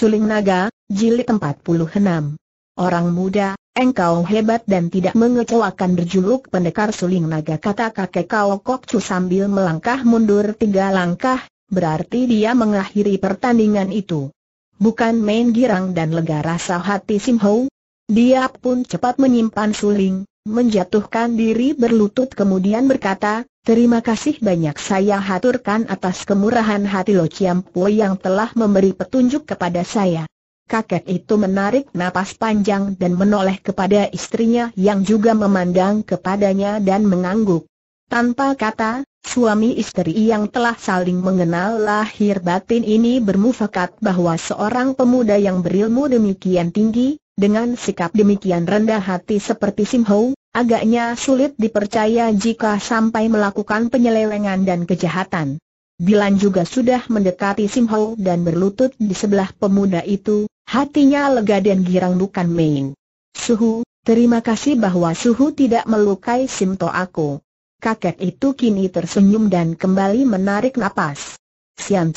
Suling Naga, Jilid 46. Orang muda, engkau hebat dan tidak mengecewakan berjuluk pendekar Suling Naga kata kakek Kau Kokcu sambil melangkah mundur tiga langkah, berarti dia mengakhiri pertandingan itu. Bukan main girang dan lega rasa hati Sim Ho. Dia pun cepat menyimpan suling, menjatuhkan diri berlutut kemudian berkata, Terima kasih banyak saya haturkan atas kemurahan hati Lo Po yang telah memberi petunjuk kepada saya. Kakek itu menarik napas panjang dan menoleh kepada istrinya yang juga memandang kepadanya dan mengangguk. Tanpa kata, suami istri yang telah saling mengenal lahir batin ini bermufakat bahwa seorang pemuda yang berilmu demikian tinggi, dengan sikap demikian rendah hati seperti Sim Ho, Agaknya sulit dipercaya jika sampai melakukan penyelewengan dan kejahatan. Bilan juga sudah mendekati Sim dan berlutut di sebelah pemuda itu, hatinya lega dan girang bukan main. Suhu, terima kasih bahwa Suhu tidak melukai Simto aku. Kakek itu kini tersenyum dan kembali menarik napas. Siam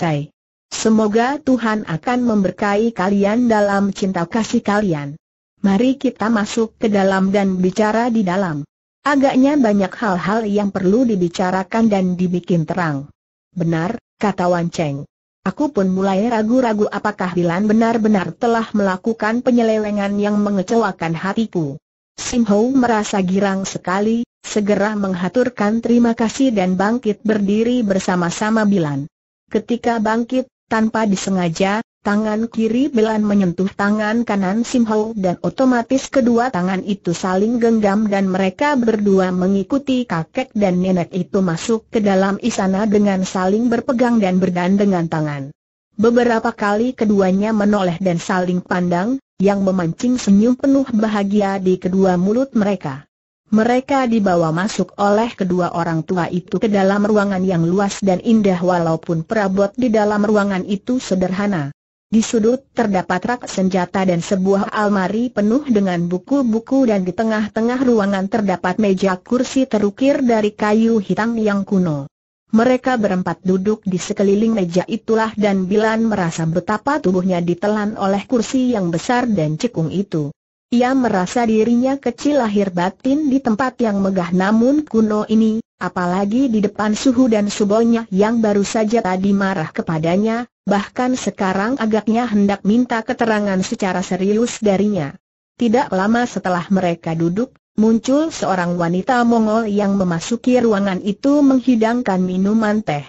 Semoga Tuhan akan memberkahi kalian dalam cinta kasih kalian mari kita masuk ke dalam dan bicara di dalam. Agaknya banyak hal-hal yang perlu dibicarakan dan dibikin terang. Benar, kata Wan Cheng. Aku pun mulai ragu-ragu apakah Dilan benar-benar telah melakukan penyelewengan yang mengecewakan hatiku. Sim Ho merasa girang sekali, segera menghaturkan terima kasih dan bangkit berdiri bersama-sama Bilan. Ketika bangkit, tanpa disengaja, Tangan kiri Belan menyentuh tangan kanan Sim Ho dan otomatis kedua tangan itu saling genggam dan mereka berdua mengikuti kakek dan nenek itu masuk ke dalam istana dengan saling berpegang dan bergandengan tangan. Beberapa kali keduanya menoleh dan saling pandang, yang memancing senyum penuh bahagia di kedua mulut mereka. Mereka dibawa masuk oleh kedua orang tua itu ke dalam ruangan yang luas dan indah walaupun perabot di dalam ruangan itu sederhana. Di sudut terdapat rak senjata dan sebuah almari penuh dengan buku-buku dan di tengah-tengah ruangan terdapat meja kursi terukir dari kayu hitam yang kuno. Mereka berempat duduk di sekeliling meja itulah dan Bilan merasa betapa tubuhnya ditelan oleh kursi yang besar dan cekung itu. Ia merasa dirinya kecil lahir batin di tempat yang megah namun kuno ini, Apalagi di depan suhu dan subonya yang baru saja tadi marah kepadanya, bahkan sekarang agaknya hendak minta keterangan secara serius darinya. Tidak lama setelah mereka duduk, muncul seorang wanita Mongol yang memasuki ruangan itu menghidangkan minuman teh.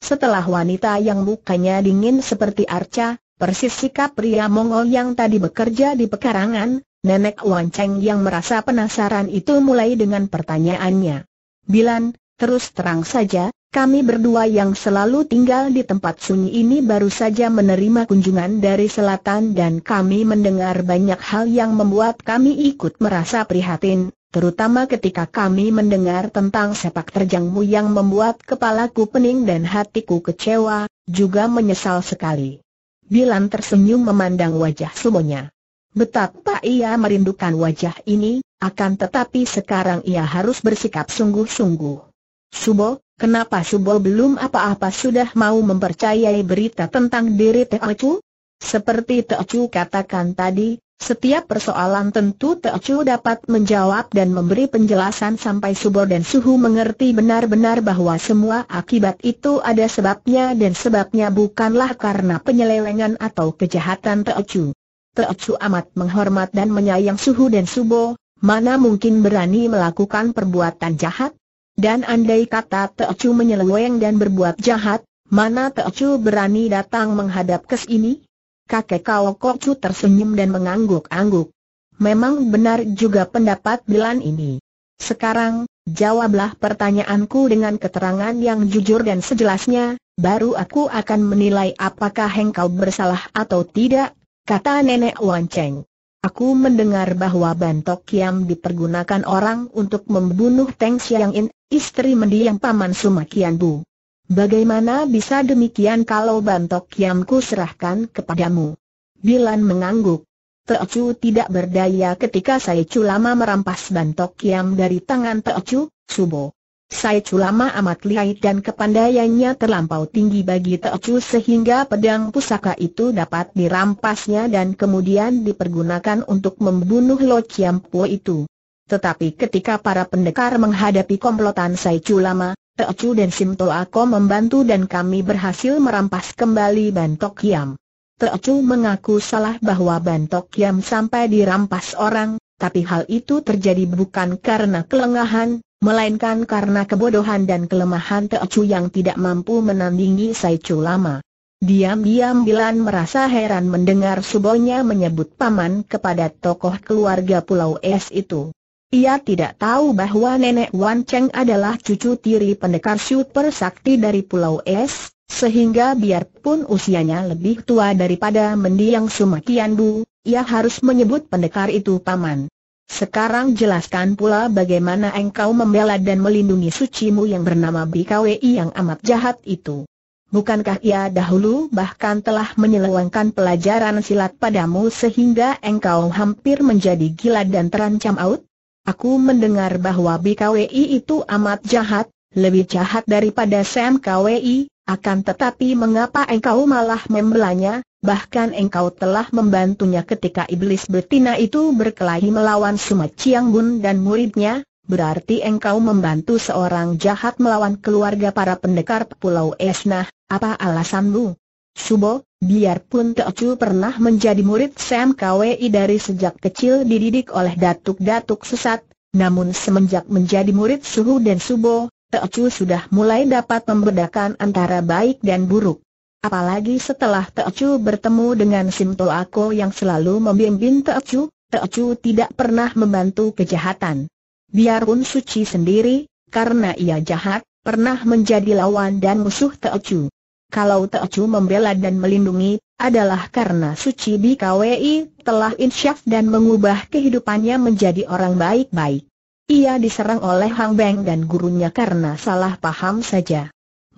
Setelah wanita yang mukanya dingin seperti arca, persis sikap pria Mongol yang tadi bekerja di pekarangan, nenek Wan Cheng yang merasa penasaran itu mulai dengan pertanyaannya. Bilan, terus terang saja, kami berdua yang selalu tinggal di tempat sunyi ini baru saja menerima kunjungan dari selatan dan kami mendengar banyak hal yang membuat kami ikut merasa prihatin, terutama ketika kami mendengar tentang sepak terjangmu yang membuat kepalaku pening dan hatiku kecewa, juga menyesal sekali. Bilan tersenyum memandang wajah semuanya. Betapa ia merindukan wajah ini, akan tetapi sekarang ia harus bersikap sungguh-sungguh. Subo, kenapa Subo belum apa-apa sudah mau mempercayai berita tentang diri Teocu? Seperti Teocu katakan tadi, setiap persoalan tentu Teocu dapat menjawab dan memberi penjelasan sampai Subo dan Suhu mengerti benar-benar bahwa semua akibat itu ada sebabnya dan sebabnya bukanlah karena penyelewengan atau kejahatan Teocu. Keocu amat menghormat dan menyayang Suhu dan Subo, mana mungkin berani melakukan perbuatan jahat? Dan andai kata Teocu menyeleweng dan berbuat jahat, mana Teocu berani datang menghadap kes ini? Kakek Kau cu tersenyum dan mengangguk-angguk. Memang benar juga pendapat Bilan ini. Sekarang, jawablah pertanyaanku dengan keterangan yang jujur dan sejelasnya, baru aku akan menilai apakah engkau bersalah atau tidak, kata nenek Wanceng. Aku mendengar bahwa bantok kiam dipergunakan orang untuk membunuh Teng Siang In, istri mendiang paman Sumakian Bu. Bagaimana bisa demikian kalau bantok kiamku serahkan kepadamu? Bilan mengangguk. Teocu tidak berdaya ketika saya lama merampas bantok kiam dari tangan Teocu, Subo. Sai lama amat lihai dan kepandaiannya terlampau tinggi bagi Teochu sehingga pedang pusaka itu dapat dirampasnya dan kemudian dipergunakan untuk membunuh Lo Chiampo itu. Tetapi ketika para pendekar menghadapi komplotan Sai lama, Teochu dan Simto Ako membantu dan kami berhasil merampas kembali Bantok Kiam. Teochu mengaku salah bahwa Bantok Kiam sampai dirampas orang, tapi hal itu terjadi bukan karena kelengahan, melainkan karena kebodohan dan kelemahan Teocu yang tidak mampu menandingi Saicu lama. Diam-diam Bilan merasa heran mendengar subonya menyebut paman kepada tokoh keluarga Pulau Es itu. Ia tidak tahu bahwa nenek Wan Cheng adalah cucu tiri pendekar super sakti dari Pulau Es, sehingga biarpun usianya lebih tua daripada mendiang Sumakian Bu, ia harus menyebut pendekar itu paman. Sekarang jelaskan pula bagaimana engkau membela dan melindungi sucimu yang bernama BKWI yang amat jahat itu. Bukankah ia dahulu bahkan telah menyelewangkan pelajaran silat padamu sehingga engkau hampir menjadi gila dan terancam out? Aku mendengar bahwa BKWI itu amat jahat, lebih jahat daripada SMKWI, akan tetapi mengapa engkau malah membelanya? bahkan engkau telah membantunya ketika iblis betina itu berkelahi melawan Suma Chiang Bun dan muridnya, berarti engkau membantu seorang jahat melawan keluarga para pendekar Pulau Esnah, apa alasanmu? Subo, biarpun Teocu pernah menjadi murid Sam KWI dari sejak kecil dididik oleh datuk-datuk sesat, namun semenjak menjadi murid Suhu dan Subo, Teocu sudah mulai dapat membedakan antara baik dan buruk. Apalagi setelah Teocu bertemu dengan Simto Ako yang selalu membimbing Teocu, Teocu tidak pernah membantu kejahatan. Biarpun suci sendiri, karena ia jahat, pernah menjadi lawan dan musuh Teocu. Kalau Teocu membela dan melindungi, adalah karena suci BKWI telah insyaf dan mengubah kehidupannya menjadi orang baik-baik. Ia diserang oleh Hang Beng dan gurunya karena salah paham saja.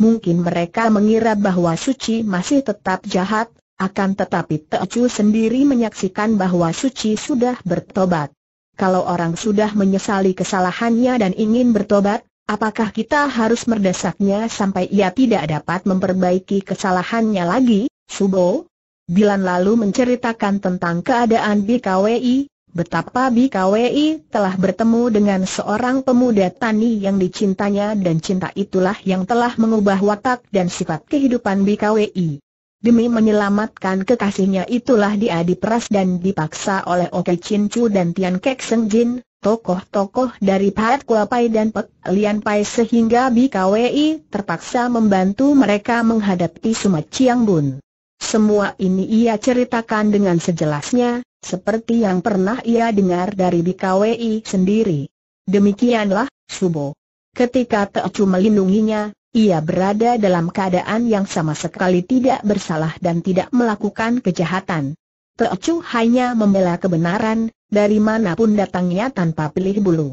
Mungkin mereka mengira bahwa Suci masih tetap jahat, akan tetapi Teocu sendiri menyaksikan bahwa Suci sudah bertobat. Kalau orang sudah menyesali kesalahannya dan ingin bertobat, apakah kita harus merdesaknya sampai ia tidak dapat memperbaiki kesalahannya lagi? Subo, Bilan lalu menceritakan tentang keadaan BKWI, Betapa BKWI telah bertemu dengan seorang pemuda tani yang dicintanya dan cinta itulah yang telah mengubah watak dan sifat kehidupan BKWI. Demi menyelamatkan kekasihnya itulah dia diperas dan dipaksa oleh Oke Chin Chu dan Tian Kek Seng Jin, tokoh-tokoh dari Pat Kua Pai dan Pek Lian Pai sehingga BKWI terpaksa membantu mereka menghadapi Sumat Chiang Bun. Semua ini ia ceritakan dengan sejelasnya, seperti yang pernah ia dengar dari BKWI sendiri. Demikianlah, Subo. Ketika Teocu melindunginya, ia berada dalam keadaan yang sama sekali tidak bersalah dan tidak melakukan kejahatan. Teocu hanya membela kebenaran, dari manapun datangnya tanpa pilih bulu.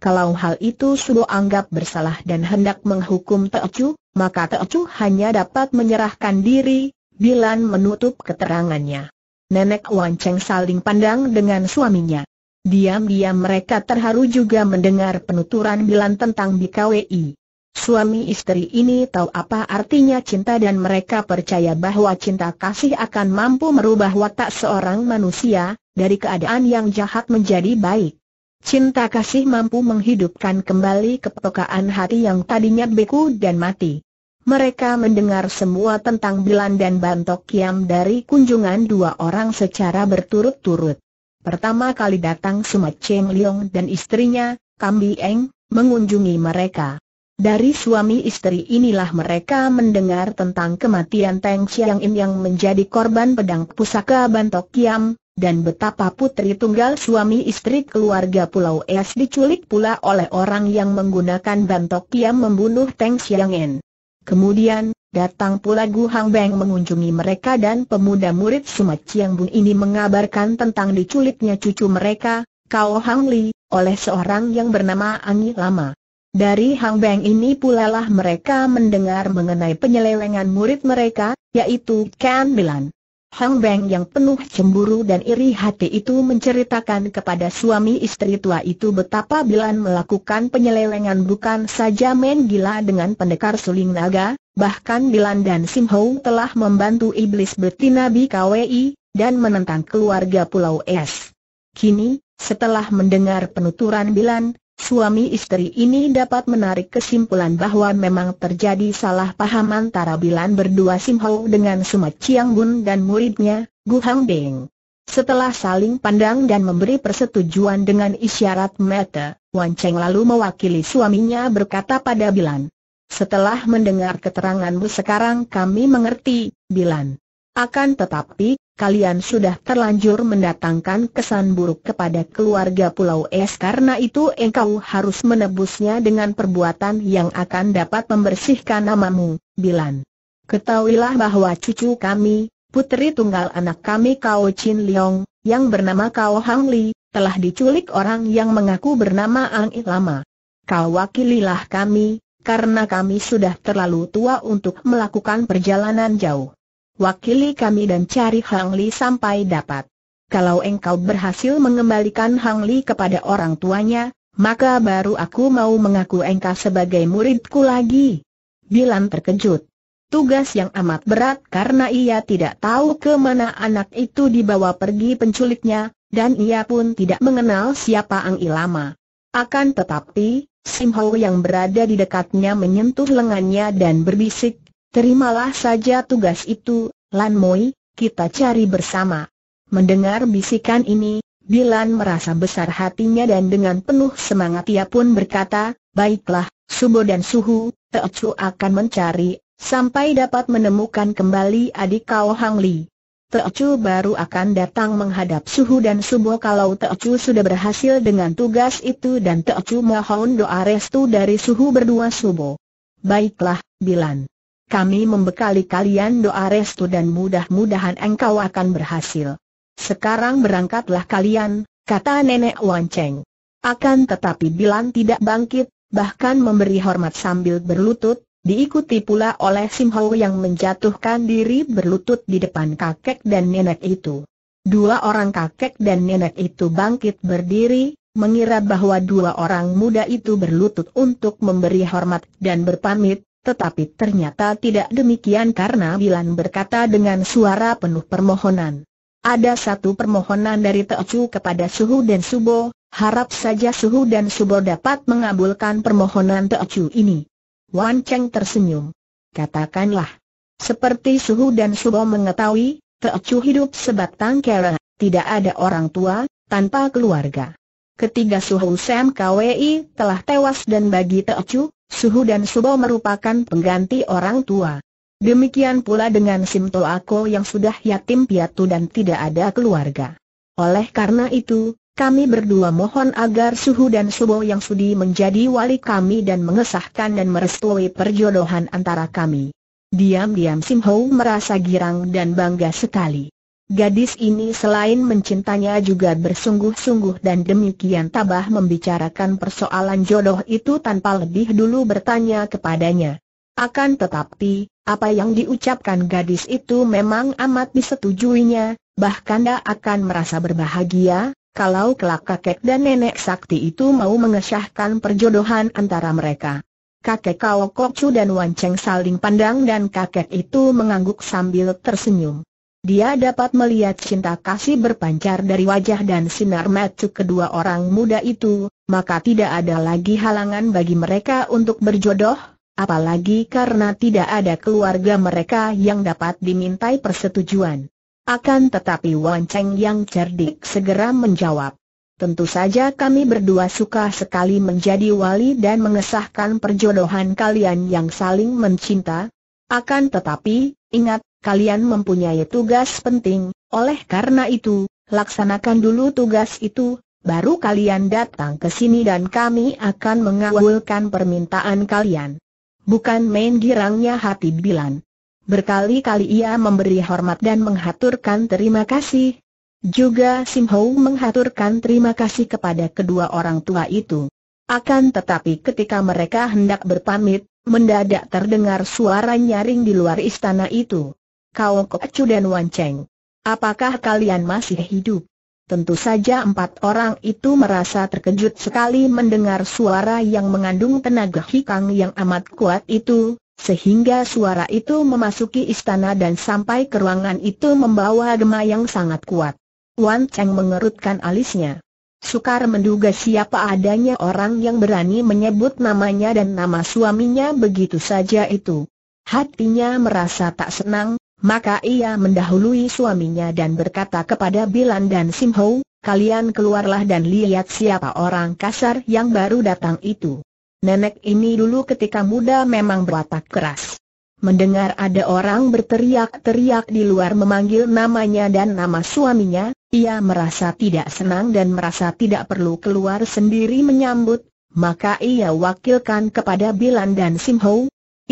Kalau hal itu Subo anggap bersalah dan hendak menghukum Teocu, maka Teocu hanya dapat menyerahkan diri, Bilan menutup keterangannya. Nenek Wan Cheng saling pandang dengan suaminya. Diam-diam mereka terharu juga mendengar penuturan Bilan tentang BKWI. Suami istri ini tahu apa artinya cinta dan mereka percaya bahwa cinta kasih akan mampu merubah watak seorang manusia, dari keadaan yang jahat menjadi baik. Cinta kasih mampu menghidupkan kembali kepekaan hati yang tadinya beku dan mati. Mereka mendengar semua tentang Bilan dan Bantok Kiam dari kunjungan dua orang secara berturut-turut. Pertama kali datang Sumat Cheng Leong dan istrinya, Kambi Eng, mengunjungi mereka. Dari suami istri inilah mereka mendengar tentang kematian Teng Chiang Im yang menjadi korban pedang pusaka Bantok Kiam, dan betapa putri tunggal suami istri keluarga Pulau Es diculik pula oleh orang yang menggunakan Bantok Kiam membunuh Teng Chiang In. Kemudian, datang pula Gu Hang Beng mengunjungi mereka dan pemuda murid Sumat Chiang Bun ini mengabarkan tentang diculiknya cucu mereka, Kao Hang Li, oleh seorang yang bernama Angi Lama. Dari Hang Beng ini lah mereka mendengar mengenai penyelewengan murid mereka, yaitu Ken Milan. Hang Beng yang penuh cemburu dan iri hati itu menceritakan kepada suami istri tua itu betapa Bilan melakukan penyelewengan bukan saja main gila dengan pendekar suling naga, bahkan Bilan dan Sim Ho telah membantu iblis betina BKWI, dan menentang keluarga Pulau Es. Kini, setelah mendengar penuturan Bilan, suami istri ini dapat menarik kesimpulan bahwa memang terjadi salah paham antara Bilan berdua Sim Ho dengan Suma Chiang Bun dan muridnya, Gu Hang Beng. Setelah saling pandang dan memberi persetujuan dengan isyarat mata, Wan Cheng lalu mewakili suaminya berkata pada Bilan. Setelah mendengar keteranganmu sekarang kami mengerti, Bilan. Akan tetapi, kalian sudah terlanjur mendatangkan kesan buruk kepada keluarga Pulau Es karena itu engkau harus menebusnya dengan perbuatan yang akan dapat membersihkan namamu, Bilan. Ketahuilah bahwa cucu kami, putri tunggal anak kami Kao Chin Leong, yang bernama Kao Hang Li, telah diculik orang yang mengaku bernama Ang Ilama. Kau wakililah kami, karena kami sudah terlalu tua untuk melakukan perjalanan jauh wakili kami dan cari Hang Li sampai dapat. Kalau engkau berhasil mengembalikan Hang Li kepada orang tuanya, maka baru aku mau mengaku engkau sebagai muridku lagi. Bilan terkejut. Tugas yang amat berat karena ia tidak tahu ke mana anak itu dibawa pergi penculiknya, dan ia pun tidak mengenal siapa Ang Ilama. Akan tetapi, Sim Hau yang berada di dekatnya menyentuh lengannya dan berbisik, Terimalah saja tugas itu, Lan Moi, kita cari bersama. Mendengar bisikan ini, Bilan merasa besar hatinya dan dengan penuh semangat ia pun berkata, Baiklah, Subo dan Suhu, Teocu akan mencari, sampai dapat menemukan kembali adik kau Hang Li. Teocu baru akan datang menghadap Suhu dan Subo kalau Teocu sudah berhasil dengan tugas itu dan Teocu mohon doa restu dari Suhu berdua Subo. Baiklah, Bilan. Kami membekali kalian doa restu dan mudah-mudahan engkau akan berhasil. Sekarang berangkatlah kalian, kata nenek Wan Cheng. Akan tetapi Bilan tidak bangkit, bahkan memberi hormat sambil berlutut, diikuti pula oleh Sim Ho yang menjatuhkan diri berlutut di depan kakek dan nenek itu. Dua orang kakek dan nenek itu bangkit berdiri, mengira bahwa dua orang muda itu berlutut untuk memberi hormat dan berpamit, tetapi ternyata tidak demikian karena Bilan berkata dengan suara penuh permohonan. Ada satu permohonan dari Teocu kepada Suhu dan Subo, harap saja Suhu dan Subo dapat mengabulkan permohonan Teocu ini. Wan Cheng tersenyum. Katakanlah. Seperti Suhu dan Subo mengetahui, Teocu hidup sebatang kera, tidak ada orang tua, tanpa keluarga. Ketiga Suhu Sam KWI telah tewas dan bagi Teocu, Suhu dan Subo merupakan pengganti orang tua. Demikian pula dengan Simto Ako yang sudah yatim piatu dan tidak ada keluarga. Oleh karena itu, kami berdua mohon agar Suhu dan Subo yang sudi menjadi wali kami dan mengesahkan dan merestui perjodohan antara kami. Diam-diam Simho merasa girang dan bangga sekali. Gadis ini selain mencintanya juga bersungguh-sungguh dan demikian tabah membicarakan persoalan jodoh itu tanpa lebih dulu bertanya kepadanya. Akan tetapi, apa yang diucapkan gadis itu memang amat disetujuinya, bahkan dia akan merasa berbahagia, kalau kelak kakek dan nenek sakti itu mau mengesahkan perjodohan antara mereka. Kakek Kao Kokcu dan Wan Cheng saling pandang dan kakek itu mengangguk sambil tersenyum. Dia dapat melihat cinta kasih berpancar dari wajah dan sinar mata kedua orang muda itu, maka tidak ada lagi halangan bagi mereka untuk berjodoh, apalagi karena tidak ada keluarga mereka yang dapat dimintai persetujuan. Akan tetapi Wan Cheng yang cerdik segera menjawab. Tentu saja kami berdua suka sekali menjadi wali dan mengesahkan perjodohan kalian yang saling mencinta, akan tetapi, ingat, kalian mempunyai tugas penting, oleh karena itu, laksanakan dulu tugas itu, baru kalian datang ke sini dan kami akan mengawalkan permintaan kalian. Bukan main girangnya hati Bilan. Berkali-kali ia memberi hormat dan menghaturkan terima kasih. Juga Sim Hou menghaturkan terima kasih kepada kedua orang tua itu. Akan tetapi ketika mereka hendak berpamit, Mendadak terdengar suara nyaring di luar istana itu. Kau Kocu dan Wan Cheng. Apakah kalian masih hidup? Tentu saja empat orang itu merasa terkejut sekali mendengar suara yang mengandung tenaga hikang yang amat kuat itu, sehingga suara itu memasuki istana dan sampai ke ruangan itu membawa gema yang sangat kuat. Wan Cheng mengerutkan alisnya. Sukar menduga siapa adanya orang yang berani menyebut namanya dan nama suaminya begitu saja itu. Hatinya merasa tak senang, maka ia mendahului suaminya dan berkata kepada Bilan dan Simho, kalian keluarlah dan lihat siapa orang kasar yang baru datang itu. Nenek ini dulu ketika muda memang berwatak keras. Mendengar ada orang berteriak-teriak di luar memanggil namanya dan nama suaminya, ia merasa tidak senang dan merasa tidak perlu keluar sendiri menyambut, maka ia wakilkan kepada Bilan dan Sim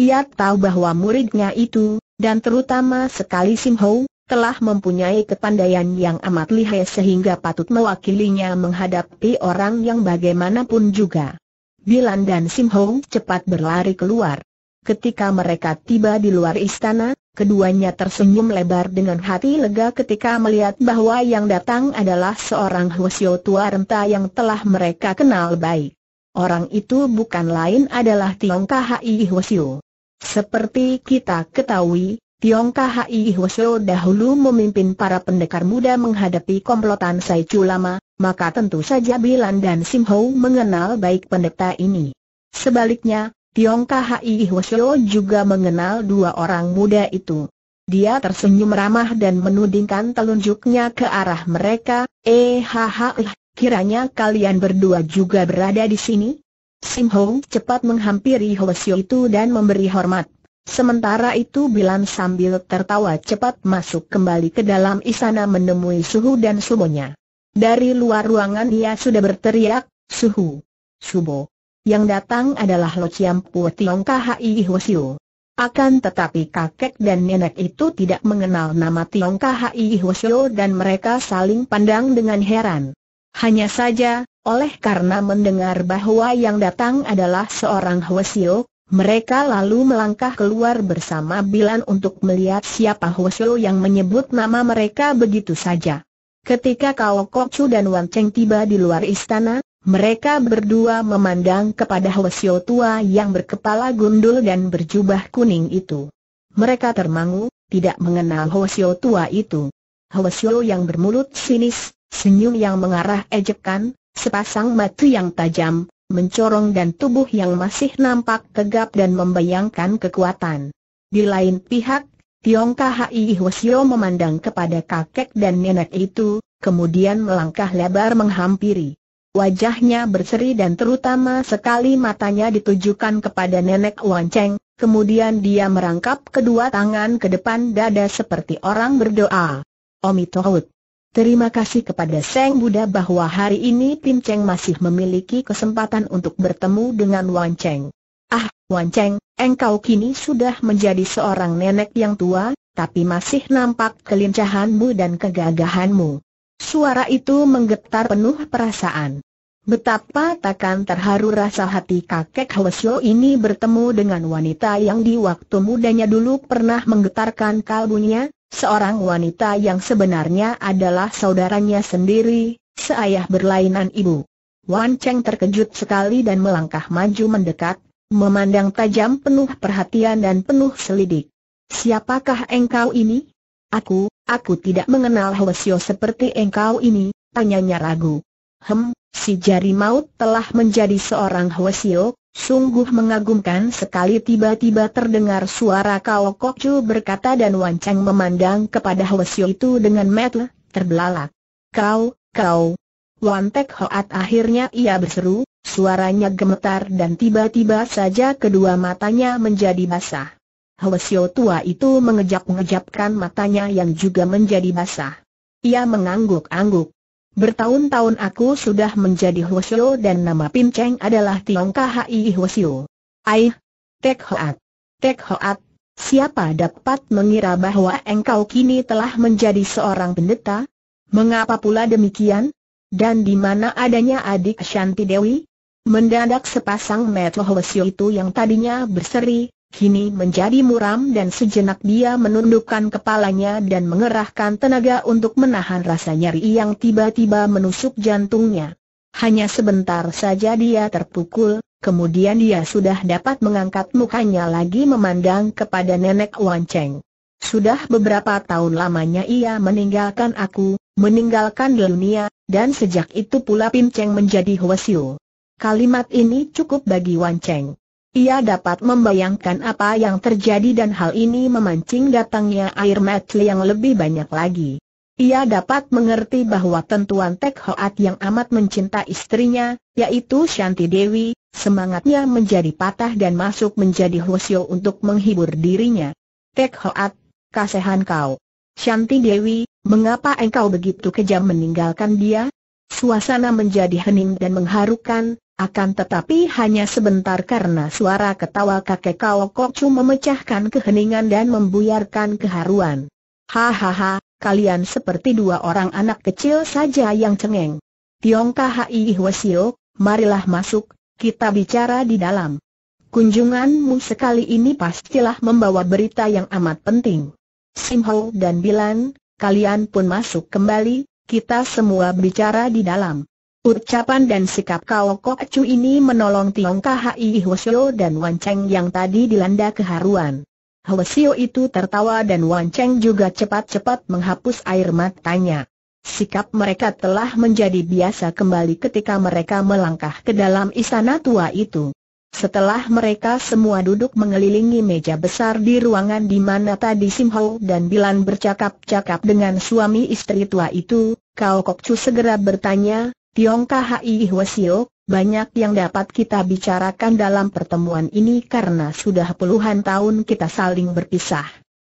Ia tahu bahwa muridnya itu, dan terutama sekali Sim telah mempunyai kepandaian yang amat lihai sehingga patut mewakilinya menghadapi orang yang bagaimanapun juga. Bilan dan Sim cepat berlari keluar. Ketika mereka tiba di luar istana, keduanya tersenyum lebar dengan hati lega ketika melihat bahwa yang datang adalah seorang Hwasyo tua renta yang telah mereka kenal baik. Orang itu bukan lain adalah Tiong Kahai Hwasyo. Seperti kita ketahui, Tiong Kahai Hwasyo dahulu memimpin para pendekar muda menghadapi komplotan Sai Chu maka tentu saja Bilan dan Sim Ho mengenal baik pendeta ini. Sebaliknya, Tiong Kahai Hwasyo juga mengenal dua orang muda itu. Dia tersenyum ramah dan menudingkan telunjuknya ke arah mereka, eh eh kiranya kalian berdua juga berada di sini? Sim Hong cepat menghampiri Hwasyo itu dan memberi hormat. Sementara itu Bilan sambil tertawa cepat masuk kembali ke dalam istana menemui Suhu dan Subonya. Dari luar ruangan ia sudah berteriak, Suhu, Subo, yang datang adalah Lo Chiam Pu Tiong I Hwasiu. Akan tetapi kakek dan nenek itu tidak mengenal nama Tiong I Hwasiu dan mereka saling pandang dengan heran. Hanya saja, oleh karena mendengar bahwa yang datang adalah seorang Hwasiu, mereka lalu melangkah keluar bersama Bilan untuk melihat siapa Hwasiu yang menyebut nama mereka begitu saja. Ketika Kao Kok Chu dan Wan Cheng tiba di luar istana, mereka berdua memandang kepada Hwasyo tua yang berkepala gundul dan berjubah kuning itu. Mereka termangu, tidak mengenal Hwasyo tua itu. Hwasyo yang bermulut sinis, senyum yang mengarah ejekan, sepasang mata yang tajam, mencorong dan tubuh yang masih nampak tegap dan membayangkan kekuatan. Di lain pihak, Tiong Khai Hwasyo memandang kepada kakek dan nenek itu, kemudian melangkah lebar menghampiri wajahnya berseri dan terutama sekali matanya ditujukan kepada nenek Cheng. kemudian dia merangkap kedua tangan ke depan dada seperti orang berdoa. Omitohut. Terima kasih kepada Seng Buddha bahwa hari ini Tim Cheng masih memiliki kesempatan untuk bertemu dengan Wan Cheng. Ah, Wan Cheng, engkau kini sudah menjadi seorang nenek yang tua, tapi masih nampak kelincahanmu dan kegagahanmu. Suara itu menggetar penuh perasaan. Betapa takkan terharu rasa hati kakek Hwesyo ini bertemu dengan wanita yang di waktu mudanya dulu pernah menggetarkan kalbunya, seorang wanita yang sebenarnya adalah saudaranya sendiri, seayah berlainan ibu. Wan Cheng terkejut sekali dan melangkah maju mendekat, memandang tajam penuh perhatian dan penuh selidik. Siapakah engkau ini? Aku, aku tidak mengenal Hwesyo seperti engkau ini, tanyanya ragu. Hem, si jari maut telah menjadi seorang Hwasio, sungguh mengagumkan sekali tiba-tiba terdengar suara Kao Kokcu berkata dan Wancang memandang kepada Hwasio itu dengan metel, terbelalak. Kau, kau. Wan Tek Hoat akhirnya ia berseru, suaranya gemetar dan tiba-tiba saja kedua matanya menjadi basah. Hwasio tua itu mengejap-ngejapkan matanya yang juga menjadi basah. Ia mengangguk-angguk. Bertahun-tahun aku sudah menjadi Hwasyo dan nama pinceng adalah Tiong Khai Hwasyo. Aih, Tek Hoat, Tek Hoat, siapa dapat mengira bahwa engkau kini telah menjadi seorang pendeta? Mengapa pula demikian? Dan di mana adanya adik Shanti Dewi? Mendadak sepasang mata Hwasyo itu yang tadinya berseri, kini menjadi muram dan sejenak dia menundukkan kepalanya dan mengerahkan tenaga untuk menahan rasa nyeri yang tiba-tiba menusuk jantungnya. Hanya sebentar saja dia terpukul, kemudian dia sudah dapat mengangkat mukanya lagi memandang kepada nenek Wan Cheng. Sudah beberapa tahun lamanya ia meninggalkan aku, meninggalkan dunia, dan sejak itu pula Pin Cheng menjadi Hwasyu. Kalimat ini cukup bagi Wan Cheng. Ia dapat membayangkan apa yang terjadi dan hal ini memancing datangnya air mata yang lebih banyak lagi. Ia dapat mengerti bahwa tentuan Tek Hoat yang amat mencinta istrinya, yaitu Shanti Dewi, semangatnya menjadi patah dan masuk menjadi husyo untuk menghibur dirinya. Tek Hoat, kasihan kau. Shanti Dewi, mengapa engkau begitu kejam meninggalkan dia? Suasana menjadi hening dan mengharukan, akan tetapi hanya sebentar karena suara ketawa kakek Kao Kokcu memecahkan keheningan dan membuyarkan keharuan. Hahaha, kalian seperti dua orang anak kecil saja yang cengeng. Tiong Khai Hwasio, marilah masuk, kita bicara di dalam. Kunjunganmu sekali ini pastilah membawa berita yang amat penting. Simho dan Bilan, kalian pun masuk kembali, kita semua bicara di dalam. Ucapan dan sikap kau Kok Chu ini menolong Tiong Kahai Hwasyo dan Wan Cheng yang tadi dilanda keharuan. Hwasyo itu tertawa dan Wan Cheng juga cepat-cepat menghapus air matanya. Sikap mereka telah menjadi biasa kembali ketika mereka melangkah ke dalam istana tua itu. Setelah mereka semua duduk mengelilingi meja besar di ruangan di mana tadi Sim Ho dan Bilan bercakap-cakap dengan suami istri tua itu, kau Kok Chu segera bertanya, Tiong Khai Hwasio, banyak yang dapat kita bicarakan dalam pertemuan ini karena sudah puluhan tahun kita saling berpisah.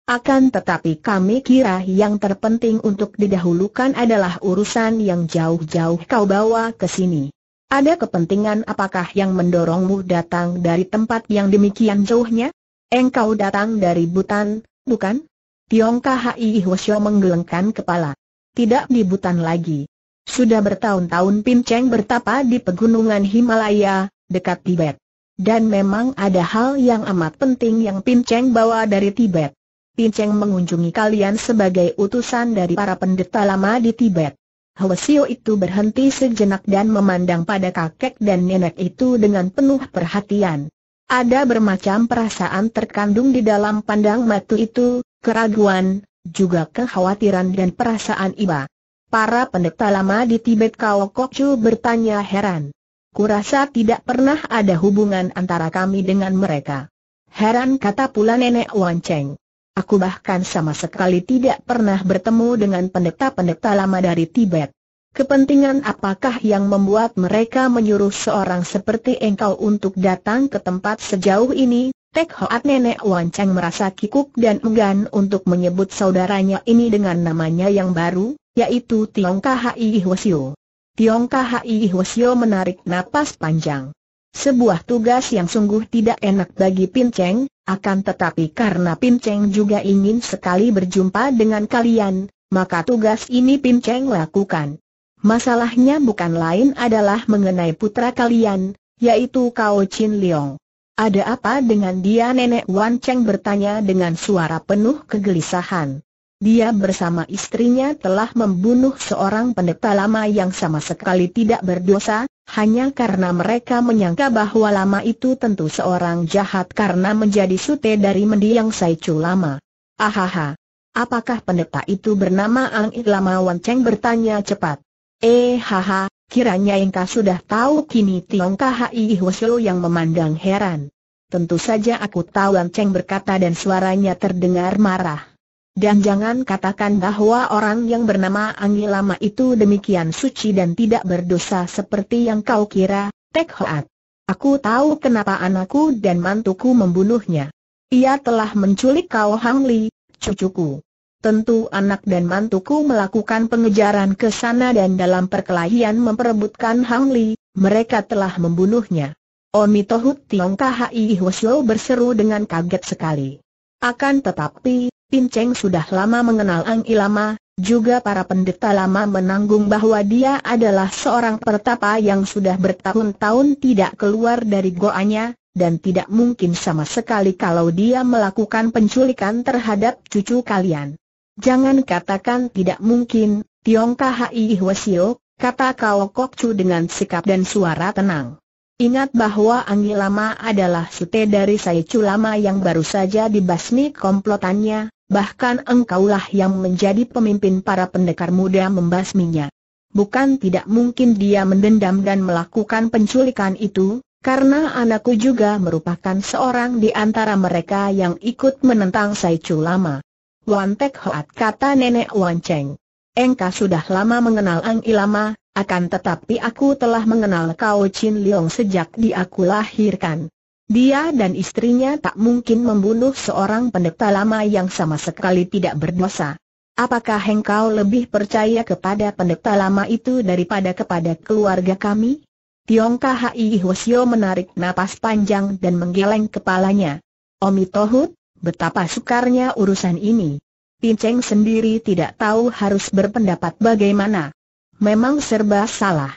Akan tetapi kami kira yang terpenting untuk didahulukan adalah urusan yang jauh-jauh kau bawa ke sini. Ada kepentingan apakah yang mendorongmu datang dari tempat yang demikian jauhnya? Engkau datang dari Butan, bukan? Tiong Khai Hwasio menggelengkan kepala. Tidak di Butan lagi. Sudah bertahun-tahun Pin Cheng bertapa di pegunungan Himalaya, dekat Tibet. Dan memang ada hal yang amat penting yang Pin Cheng bawa dari Tibet. Pin Cheng mengunjungi kalian sebagai utusan dari para pendeta lama di Tibet. Hwasio itu berhenti sejenak dan memandang pada kakek dan nenek itu dengan penuh perhatian. Ada bermacam perasaan terkandung di dalam pandang matu itu, keraguan, juga kekhawatiran dan perasaan iba. Para pendeta lama di Tibet Kao Kokcu bertanya heran. Kurasa tidak pernah ada hubungan antara kami dengan mereka. Heran kata pula nenek Wan Cheng. Aku bahkan sama sekali tidak pernah bertemu dengan pendeta-pendeta lama dari Tibet. Kepentingan apakah yang membuat mereka menyuruh seorang seperti engkau untuk datang ke tempat sejauh ini? Tek Hoat Nenek Wan Cheng merasa kikuk dan enggan untuk menyebut saudaranya ini dengan namanya yang baru, yaitu Tiong Khai Hwasyo. Tiong Khai Hwasyo menarik napas panjang. Sebuah tugas yang sungguh tidak enak bagi Pinceng, akan tetapi karena Pinceng juga ingin sekali berjumpa dengan kalian, maka tugas ini Pinceng lakukan. Masalahnya bukan lain adalah mengenai putra kalian, yaitu Kao Chin Leong. Ada apa dengan dia nenek Wan Cheng bertanya dengan suara penuh kegelisahan. Dia bersama istrinya telah membunuh seorang pendeta lama yang sama sekali tidak berdosa, hanya karena mereka menyangka bahwa lama itu tentu seorang jahat karena menjadi sute dari mendiang Saicu lama. Ahaha. Apakah pendeta itu bernama Ang Lama Wan Cheng bertanya cepat. Eh haha, kiranya engkau sudah tahu kini Tiong Khai Hwasyo yang memandang heran. Tentu saja aku tahu Wan Cheng berkata dan suaranya terdengar marah. Dan jangan katakan bahwa orang yang bernama Angi Lama itu demikian suci dan tidak berdosa seperti yang kau kira, Tek Hoat. Aku tahu kenapa anakku dan mantuku membunuhnya. Ia telah menculik kau Hang Li, cucuku. Tentu anak dan mantuku melakukan pengejaran ke sana dan dalam perkelahian memperebutkan Hang Li, mereka telah membunuhnya. Oni Tohut Tiong Khai Hwasyo berseru dengan kaget sekali. Akan tetapi, Cheng sudah lama mengenal Ang Ilama, juga para pendeta lama menanggung bahwa dia adalah seorang pertapa yang sudah bertahun-tahun tidak keluar dari goanya, dan tidak mungkin sama sekali kalau dia melakukan penculikan terhadap cucu kalian. Jangan katakan tidak mungkin, Tiong Kahai Hwasio, kata Kao Kok Chu dengan sikap dan suara tenang. Ingat bahwa Angilama Lama adalah sute dari Saicu Lama yang baru saja dibasmi komplotannya, bahkan engkaulah yang menjadi pemimpin para pendekar muda membasminya. Bukan tidak mungkin dia mendendam dan melakukan penculikan itu, karena anakku juga merupakan seorang di antara mereka yang ikut menentang Chu lama. Wan Tek Hoat kata nenek Wan Cheng. Engkau sudah lama mengenal Ang Ilama, akan tetapi aku telah mengenal Kau Chin Leong sejak diaku lahirkan. Dia dan istrinya tak mungkin membunuh seorang pendeta lama yang sama sekali tidak berdosa. Apakah hengkau lebih percaya kepada pendeta lama itu daripada kepada keluarga kami? Tiong Khai Hwasyo menarik napas panjang dan menggeleng kepalanya. Omi Tohut, betapa sukarnya urusan ini. Pinceng sendiri tidak tahu harus berpendapat bagaimana. Memang serba salah.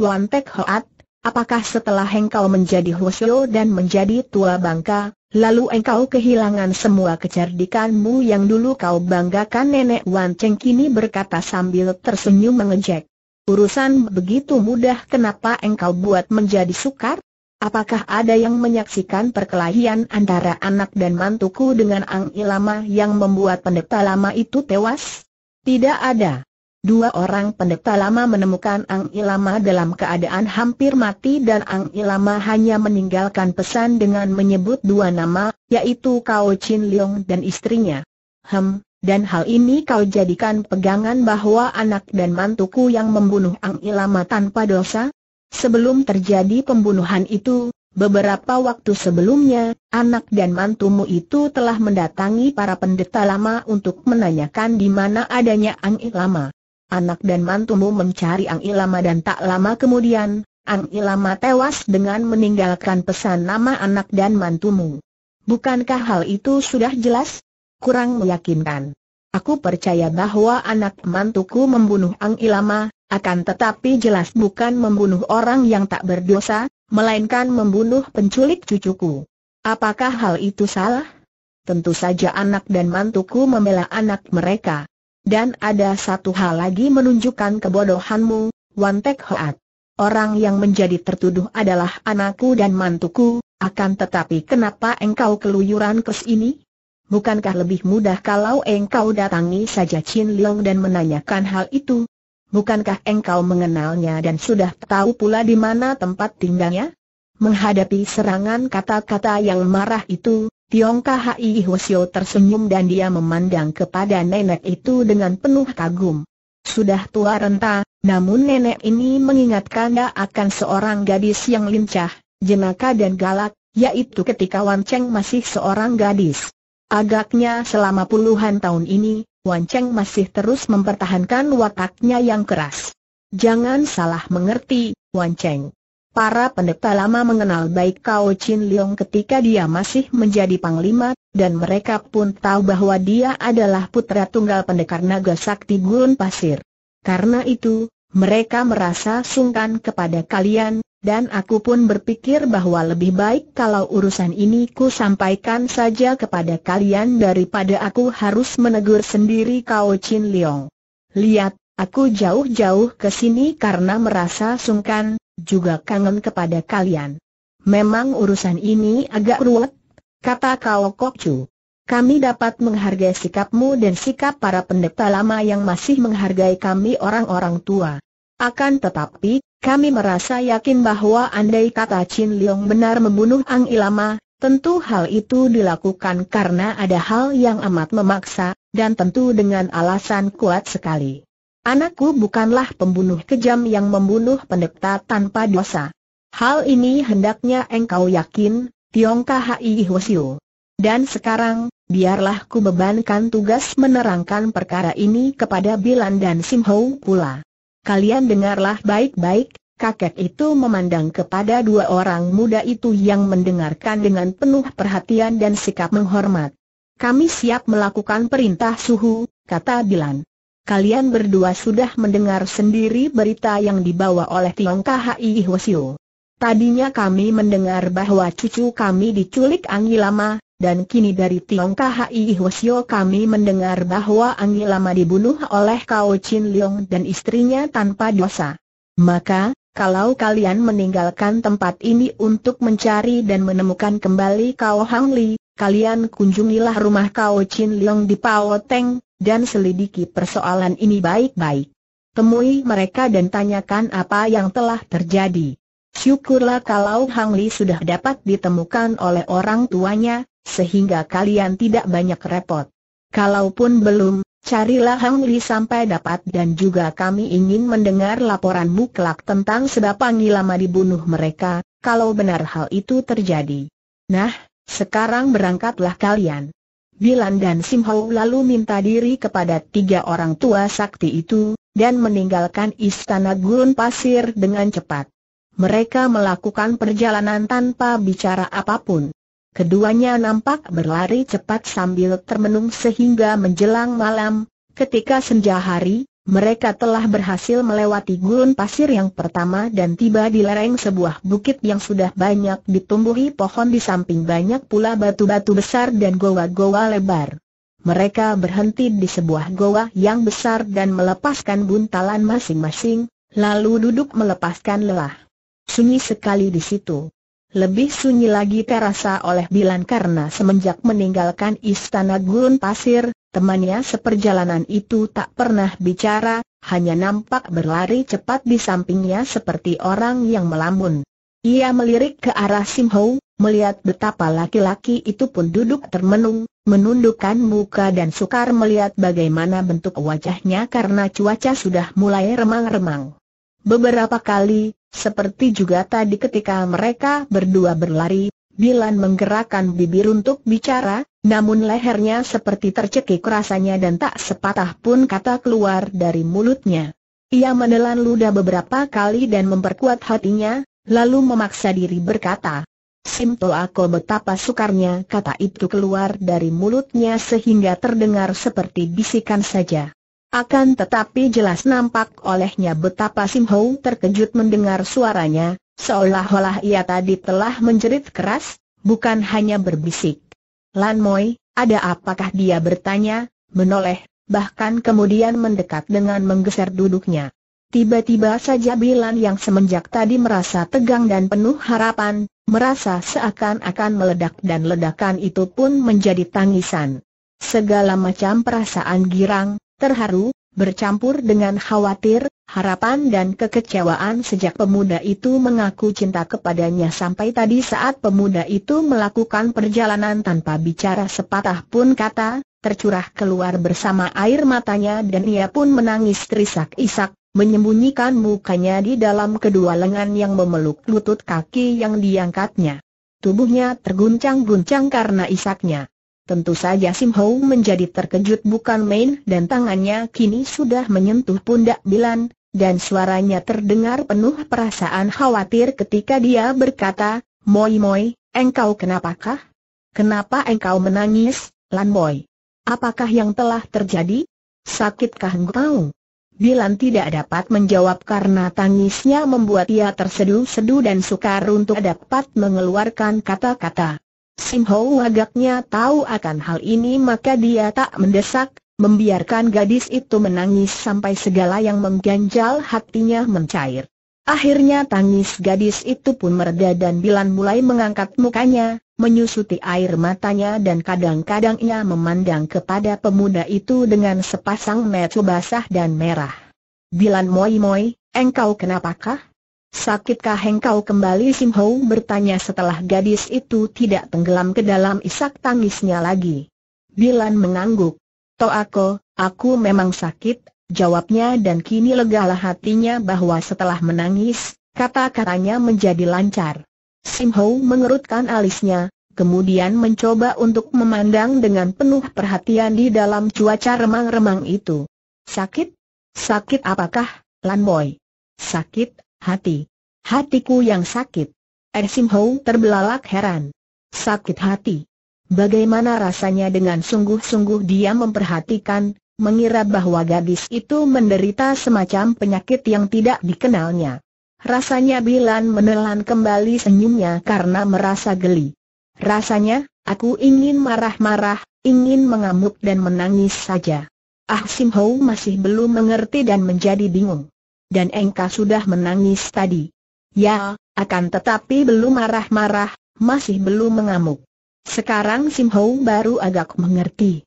Wan Tek Hoat, Apakah setelah engkau menjadi Hwasyo dan menjadi tua bangka, lalu engkau kehilangan semua kecerdikanmu yang dulu kau banggakan nenek Wan Cheng kini berkata sambil tersenyum mengejek. Urusan begitu mudah kenapa engkau buat menjadi sukar? Apakah ada yang menyaksikan perkelahian antara anak dan mantuku dengan Ang Ilama yang membuat pendeta lama itu tewas? Tidak ada. Dua orang pendeta lama menemukan Ang Ilama dalam keadaan hampir mati dan Ang Ilama hanya meninggalkan pesan dengan menyebut dua nama, yaitu Kao Chin Leong dan istrinya. Hem, dan hal ini kau jadikan pegangan bahwa anak dan mantuku yang membunuh Ang Ilama tanpa dosa? Sebelum terjadi pembunuhan itu, beberapa waktu sebelumnya, anak dan mantumu itu telah mendatangi para pendeta lama untuk menanyakan di mana adanya Ang Ilama anak dan mantumu mencari Ang Ilama dan tak lama kemudian, Ang Ilama tewas dengan meninggalkan pesan nama anak dan mantumu. Bukankah hal itu sudah jelas? Kurang meyakinkan. Aku percaya bahwa anak mantuku membunuh Ang Ilama, akan tetapi jelas bukan membunuh orang yang tak berdosa, melainkan membunuh penculik cucuku. Apakah hal itu salah? Tentu saja anak dan mantuku membela anak mereka. Dan ada satu hal lagi menunjukkan kebodohanmu, Wan Tek Hoat. Orang yang menjadi tertuduh adalah anakku dan mantuku, akan tetapi kenapa engkau keluyuran ke sini? Bukankah lebih mudah kalau engkau datangi saja Chin Leong dan menanyakan hal itu? Bukankah engkau mengenalnya dan sudah tahu pula di mana tempat tinggalnya? Menghadapi serangan kata-kata yang marah itu, Tiong Khai Hwasyo tersenyum dan dia memandang kepada nenek itu dengan penuh kagum. Sudah tua renta, namun nenek ini mengingatkan dia akan seorang gadis yang lincah, jenaka dan galak, yaitu ketika Wan Cheng masih seorang gadis. Agaknya selama puluhan tahun ini, Wan Cheng masih terus mempertahankan wataknya yang keras. Jangan salah mengerti, Wan Cheng. Para pendeta lama mengenal baik Kao Chin Leong ketika dia masih menjadi panglima, dan mereka pun tahu bahwa dia adalah putra tunggal pendekar naga sakti Gurun Pasir. Karena itu, mereka merasa sungkan kepada kalian, dan aku pun berpikir bahwa lebih baik kalau urusan ini ku sampaikan saja kepada kalian daripada aku harus menegur sendiri Kao Chin Leong. Lihat, aku jauh-jauh ke sini karena merasa sungkan, juga kangen kepada kalian. Memang urusan ini agak ruwet, kata Kao Chu. Kami dapat menghargai sikapmu dan sikap para pendeta lama yang masih menghargai kami orang-orang tua. Akan tetapi, kami merasa yakin bahwa andai kata Chin Leong benar membunuh Ang Ilama, Tentu hal itu dilakukan karena ada hal yang amat memaksa, dan tentu dengan alasan kuat sekali. Anakku bukanlah pembunuh kejam yang membunuh pendeta tanpa dosa. Hal ini hendaknya engkau yakin, Tiong Kahai Hwasio. Dan sekarang, biarlah ku bebankan tugas menerangkan perkara ini kepada Bilan dan Simhau pula. Kalian dengarlah baik-baik, kakek itu memandang kepada dua orang muda itu yang mendengarkan dengan penuh perhatian dan sikap menghormat. Kami siap melakukan perintah suhu, kata Bilan kalian berdua sudah mendengar sendiri berita yang dibawa oleh Tiong Khai Hwasio. Tadinya kami mendengar bahwa cucu kami diculik Angi Lama, dan kini dari Tiong Khai Hwasio kami mendengar bahwa Angi Lama dibunuh oleh Kao Chin Leong dan istrinya tanpa dosa. Maka, kalau kalian meninggalkan tempat ini untuk mencari dan menemukan kembali Kao Hang Li, kalian kunjungilah rumah Kao Chin Leong di Pao Teng, dan selidiki persoalan ini baik-baik. Temui mereka dan tanyakan apa yang telah terjadi. Syukurlah kalau Hang Li sudah dapat ditemukan oleh orang tuanya, sehingga kalian tidak banyak repot. Kalaupun belum, carilah Hang Li sampai dapat dan juga kami ingin mendengar laporan muklak tentang sebab lama dibunuh mereka, kalau benar hal itu terjadi. Nah, sekarang berangkatlah kalian. Bilan dan Simhau lalu minta diri kepada tiga orang tua sakti itu, dan meninggalkan istana gurun pasir dengan cepat. Mereka melakukan perjalanan tanpa bicara apapun. Keduanya nampak berlari cepat sambil termenung sehingga menjelang malam, ketika senja hari, mereka telah berhasil melewati gurun pasir yang pertama dan tiba di lereng sebuah bukit yang sudah banyak ditumbuhi pohon di samping banyak pula batu-batu besar dan goa-goa lebar. Mereka berhenti di sebuah goa yang besar dan melepaskan buntalan masing-masing, lalu duduk melepaskan lelah. Sunyi sekali di situ. Lebih sunyi lagi terasa oleh Bilan karena semenjak meninggalkan istana gurun pasir, Temannya seperjalanan itu tak pernah bicara, hanya nampak berlari cepat di sampingnya seperti orang yang melambun. Ia melirik ke arah Sim Ho, melihat betapa laki-laki itu pun duduk termenung, menundukkan muka dan sukar melihat bagaimana bentuk wajahnya karena cuaca sudah mulai remang-remang. Beberapa kali, seperti juga tadi ketika mereka berdua berlari, Bilan menggerakkan bibir untuk bicara, namun lehernya seperti tercekik rasanya dan tak sepatah pun kata keluar dari mulutnya. Ia menelan ludah beberapa kali dan memperkuat hatinya, lalu memaksa diri berkata. Simto aku betapa sukarnya kata itu keluar dari mulutnya sehingga terdengar seperti bisikan saja. Akan tetapi jelas nampak olehnya betapa Simho terkejut mendengar suaranya, Seolah-olah ia tadi telah menjerit keras, bukan hanya berbisik. Lan Moi, ada apakah dia bertanya, menoleh, bahkan kemudian mendekat dengan menggeser duduknya. Tiba-tiba saja Bilan yang semenjak tadi merasa tegang dan penuh harapan, merasa seakan-akan meledak dan ledakan itu pun menjadi tangisan. Segala macam perasaan girang, terharu, bercampur dengan khawatir, Harapan dan kekecewaan sejak pemuda itu mengaku cinta kepadanya sampai tadi saat pemuda itu melakukan perjalanan tanpa bicara sepatah pun kata, tercurah keluar bersama air matanya dan ia pun menangis terisak-isak, menyembunyikan mukanya di dalam kedua lengan yang memeluk lutut kaki yang diangkatnya. Tubuhnya terguncang-guncang karena isaknya. Tentu saja Sim Ho menjadi terkejut bukan main dan tangannya kini sudah menyentuh pundak Bilan, dan suaranya terdengar penuh perasaan khawatir ketika dia berkata, Moi Moi, engkau kenapakah? Kenapa engkau menangis, Lan Boy? Apakah yang telah terjadi? Sakitkah engkau? Bilan tidak dapat menjawab karena tangisnya membuat ia terseduh-seduh dan sukar untuk dapat mengeluarkan kata-kata. Sim Ho agaknya tahu akan hal ini maka dia tak mendesak, membiarkan gadis itu menangis sampai segala yang mengganjal hatinya mencair. Akhirnya tangis gadis itu pun mereda dan Bilan mulai mengangkat mukanya, menyusuti air matanya dan kadang-kadang ia memandang kepada pemuda itu dengan sepasang mata basah dan merah. Bilan Moi Moi, engkau kenapa kenapakah? Sakitkah engkau kembali Sim Ho bertanya setelah gadis itu tidak tenggelam ke dalam isak tangisnya lagi. Bilan mengangguk. Toako, aku memang sakit, jawabnya dan kini legalah hatinya bahwa setelah menangis, kata-katanya menjadi lancar. Sim mengerutkan alisnya, kemudian mencoba untuk memandang dengan penuh perhatian di dalam cuaca remang-remang itu. Sakit? Sakit apakah, Lan Boy? Sakit, hati. Hatiku yang sakit. Er Sim terbelalak heran. Sakit hati. Bagaimana rasanya dengan sungguh-sungguh dia memperhatikan, mengira bahwa gadis itu menderita semacam penyakit yang tidak dikenalnya. Rasanya Bilan menelan kembali senyumnya karena merasa geli. Rasanya, aku ingin marah-marah, ingin mengamuk dan menangis saja. Ah Sim Ho masih belum mengerti dan menjadi bingung. Dan Engka sudah menangis tadi. Ya, akan tetapi belum marah-marah, masih belum mengamuk. Sekarang Sim Hou baru agak mengerti.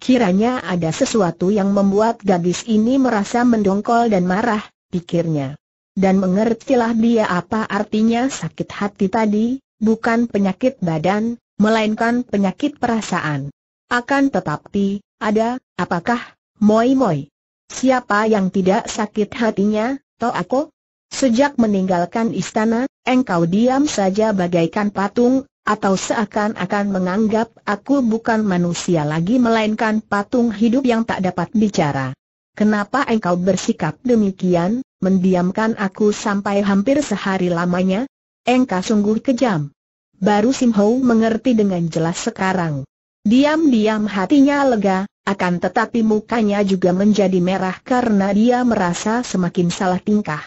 Kiranya ada sesuatu yang membuat gadis ini merasa mendongkol dan marah, pikirnya. Dan mengertilah dia apa artinya sakit hati tadi, bukan penyakit badan, melainkan penyakit perasaan. Akan tetapi, ada, apakah, moi moi? Siapa yang tidak sakit hatinya, toh aku? Sejak meninggalkan istana, engkau diam saja bagaikan patung, atau seakan-akan menganggap aku bukan manusia lagi melainkan patung hidup yang tak dapat bicara. Kenapa engkau bersikap demikian, mendiamkan aku sampai hampir sehari lamanya? Engkau sungguh kejam. Baru Sim Ho mengerti dengan jelas sekarang. Diam-diam hatinya lega, akan tetapi mukanya juga menjadi merah karena dia merasa semakin salah tingkah.